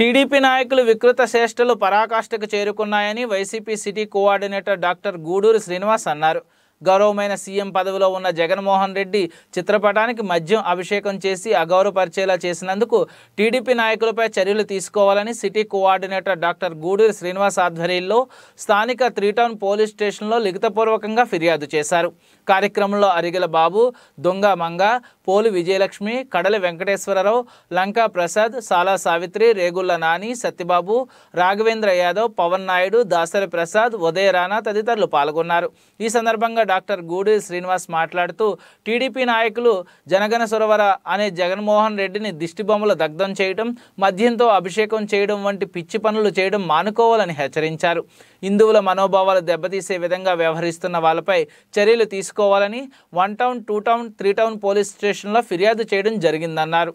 TDP నాయకులు వికృత శ్రేష్టలు పరాకాష్ఠకు చేరుకున్నాయని YCP city coordinator doctor Guduru Srinivas అన్నారు గౌరవమైన సీఎం పదవిలో ఉన్న జగన్మోహన్ రెడ్డి చిత్రపటానికి మద్యం అభిషేకం చేసి అగౌరవపరిచేలా చేసినందుకు టీడీపీ నాయకులపై చర్యలు తీసుకోవాలని city coordinator doctor Guduri Srinivas ఆధ్వర్యంలో స్థానిక త్రీటౌన్ పోలీస్ స్టేషన్లో లిఖితపూర్వకంగా ఫిర్యాదు చేశారు కార్యక్రమంలో అరిగల బాబు దొంగ మంగ పోలు విజయలక్ష్మి కడలి వెంకటేశ్వరరావు లంకా ప్రసాద్ సాలా సావిత్రి రేగుళ్ల నాని సత్యబాబు రాఘవేంద్ర యాదవ్ పవన్ నాయుడు దాసరి ప్రసాద్ ఉదయ రాణా తదితరులు పాల్గొన్నారు ఈ సందర్భంగా డాక్టర్ గూడి శ్రీనివాస్ మాట్లాడుతూ టీడీపీ నాయకులు జనగణ సురవర అనే జగన్మోహన్ రెడ్డిని దిష్టిబొమ్మలు దగ్ధం చేయడం మద్యంతో అభిషేకం చేయడం వంటి పిచ్చి పనులు చేయడం మానుకోవాలని హెచ్చరించారు హిందువుల మనోభావాలు దెబ్బతీసే విధంగా వ్యవహరిస్తున్న వాళ్ళపై చర్యలు తీసుకోవాలని one town two town three town police స్టేషన్లో ఫిర్యాదు చేయడం జరిగిందన్నారు